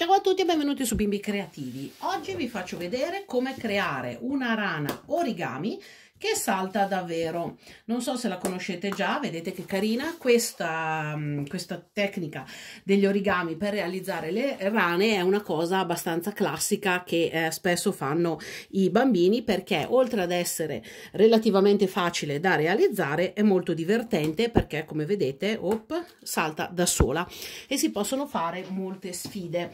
Ciao a tutti e benvenuti su Bimbi Creativi. Oggi vi faccio vedere come creare una rana origami che salta davvero non so se la conoscete già vedete che carina questa, mm, questa tecnica degli origami per realizzare le rane è una cosa abbastanza classica che eh, spesso fanno i bambini perché oltre ad essere relativamente facile da realizzare è molto divertente perché come vedete op, salta da sola e si possono fare molte sfide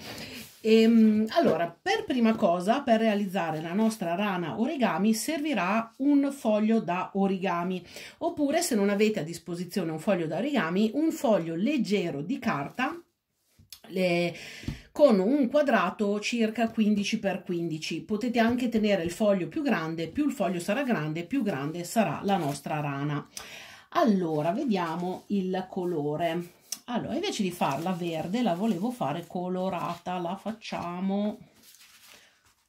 e, ehm, allora, per prima cosa, per realizzare la nostra rana origami servirà un foglio da origami, oppure se non avete a disposizione un foglio da origami, un foglio leggero di carta le, con un quadrato circa 15x15. Potete anche tenere il foglio più grande, più il foglio sarà grande, più grande sarà la nostra rana. Allora, vediamo il colore allora invece di farla verde la volevo fare colorata la facciamo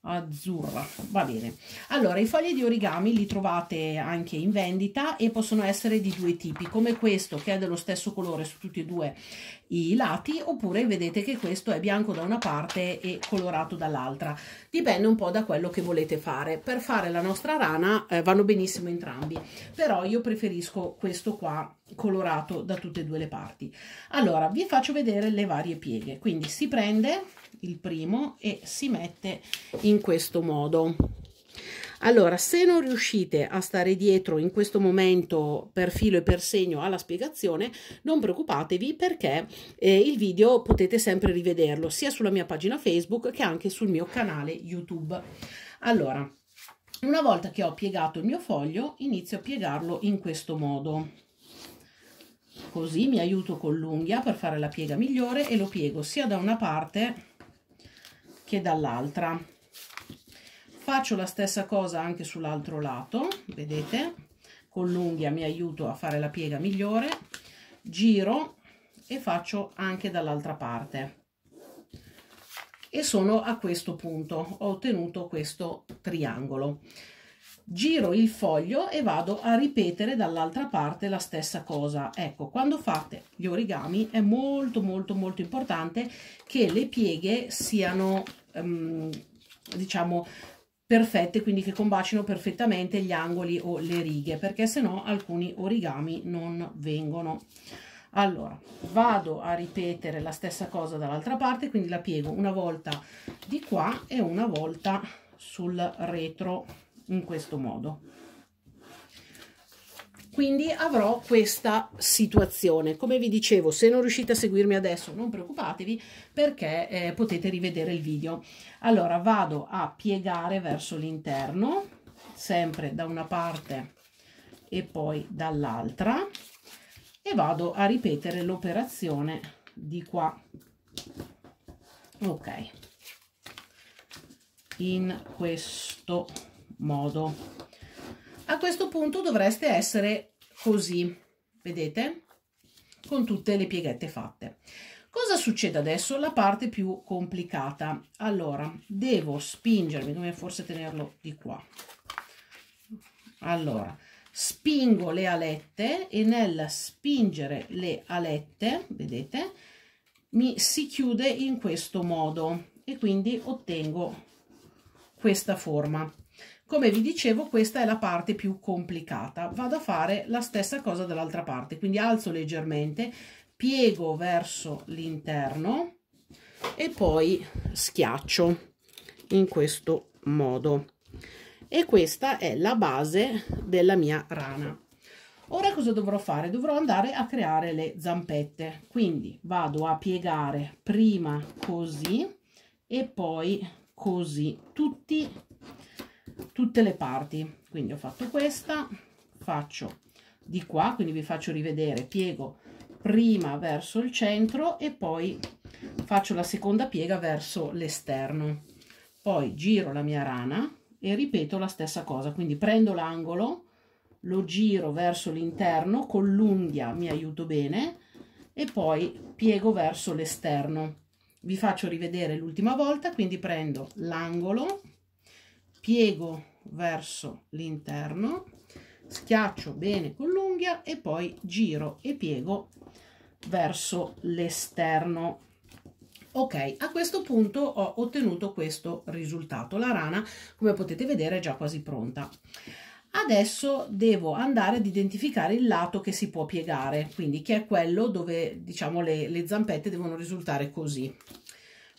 azzurra va bene allora i fogli di origami li trovate anche in vendita e possono essere di due tipi come questo che è dello stesso colore su tutti e due i lati oppure vedete che questo è bianco da una parte e colorato dall'altra dipende un po' da quello che volete fare per fare la nostra rana eh, vanno benissimo entrambi però io preferisco questo qua colorato da tutte e due le parti. Allora, vi faccio vedere le varie pieghe. Quindi si prende il primo e si mette in questo modo. Allora, se non riuscite a stare dietro in questo momento per filo e per segno alla spiegazione, non preoccupatevi perché eh, il video potete sempre rivederlo sia sulla mia pagina Facebook che anche sul mio canale YouTube. Allora, una volta che ho piegato il mio foglio, inizio a piegarlo in questo modo così mi aiuto con l'unghia per fare la piega migliore e lo piego sia da una parte che dall'altra faccio la stessa cosa anche sull'altro lato vedete con l'unghia mi aiuto a fare la piega migliore giro e faccio anche dall'altra parte e sono a questo punto ho ottenuto questo triangolo giro il foglio e vado a ripetere dall'altra parte la stessa cosa ecco quando fate gli origami è molto molto molto importante che le pieghe siano um, diciamo perfette quindi che combacino perfettamente gli angoli o le righe perché se no alcuni origami non vengono allora vado a ripetere la stessa cosa dall'altra parte quindi la piego una volta di qua e una volta sul retro in questo modo quindi avrò questa situazione come vi dicevo se non riuscite a seguirmi adesso non preoccupatevi perché eh, potete rivedere il video allora vado a piegare verso l'interno sempre da una parte e poi dall'altra e vado a ripetere l'operazione di qua ok in questo modo modo. A questo punto dovreste essere così, vedete? Con tutte le pieghette fatte. Cosa succede adesso? La parte più complicata. Allora, devo spingermi, dovevo forse tenerlo di qua. Allora, spingo le alette e nel spingere le alette, vedete, mi si chiude in questo modo e quindi ottengo questa forma. Come vi dicevo, questa è la parte più complicata. Vado a fare la stessa cosa dall'altra parte, quindi alzo leggermente, piego verso l'interno e poi schiaccio in questo modo. E questa è la base della mia rana. Ora cosa dovrò fare? Dovrò andare a creare le zampette, quindi vado a piegare prima così e poi così tutti tutte le parti quindi ho fatto questa faccio di qua quindi vi faccio rivedere piego prima verso il centro e poi faccio la seconda piega verso l'esterno poi giro la mia rana e ripeto la stessa cosa quindi prendo l'angolo lo giro verso l'interno con l'unghia mi aiuto bene e poi piego verso l'esterno vi faccio rivedere l'ultima volta quindi prendo l'angolo piego verso l'interno, schiaccio bene con l'unghia e poi giro e piego verso l'esterno. Ok, a questo punto ho ottenuto questo risultato. La rana, come potete vedere, è già quasi pronta. Adesso devo andare ad identificare il lato che si può piegare, quindi che è quello dove diciamo le, le zampette devono risultare così.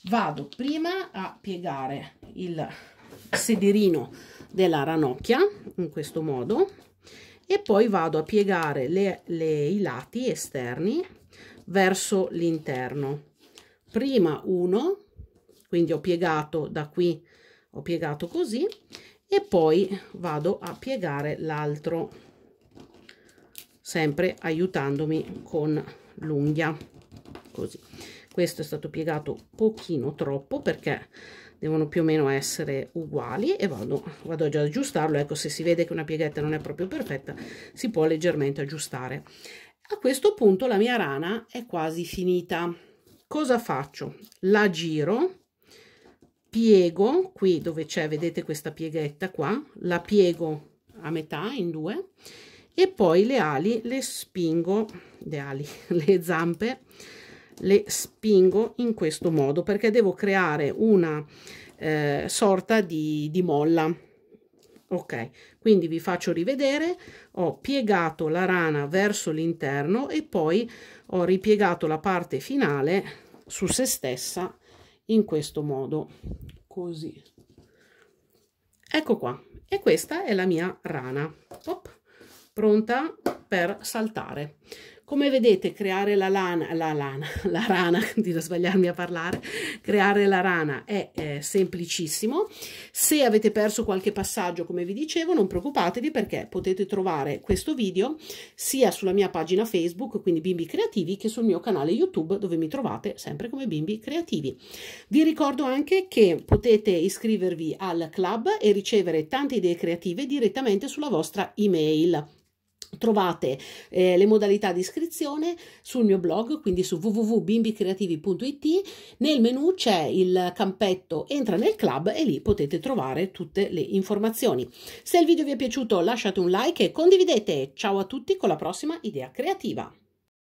Vado prima a piegare il sederino della ranocchia in questo modo e poi vado a piegare le, le, i lati esterni verso l'interno prima uno quindi ho piegato da qui ho piegato così e poi vado a piegare l'altro sempre aiutandomi con l'unghia così questo è stato piegato pochino troppo perché devono più o meno essere uguali e vado, vado ad aggiustarlo ecco se si vede che una pieghetta non è proprio perfetta si può leggermente aggiustare a questo punto la mia rana è quasi finita cosa faccio la giro piego qui dove c'è vedete questa pieghetta qua la piego a metà in due e poi le ali le spingo le ali le zampe le spingo in questo modo perché devo creare una eh, sorta di, di molla ok quindi vi faccio rivedere ho piegato la rana verso l'interno e poi ho ripiegato la parte finale su se stessa in questo modo così ecco qua e questa è la mia rana Op, pronta per saltare come vedete, creare la lana, la lana, la rana, di non sbagliarmi a parlare, creare la rana è eh, semplicissimo. Se avete perso qualche passaggio, come vi dicevo, non preoccupatevi perché potete trovare questo video sia sulla mia pagina Facebook, quindi Bimbi Creativi, che sul mio canale YouTube dove mi trovate sempre come Bimbi Creativi. Vi ricordo anche che potete iscrivervi al club e ricevere tante idee creative direttamente sulla vostra email Trovate eh, le modalità di iscrizione sul mio blog, quindi su www.bimbicreativi.it. Nel menu c'è il campetto Entra nel club e lì potete trovare tutte le informazioni. Se il video vi è piaciuto lasciate un like e condividete. Ciao a tutti con la prossima idea creativa.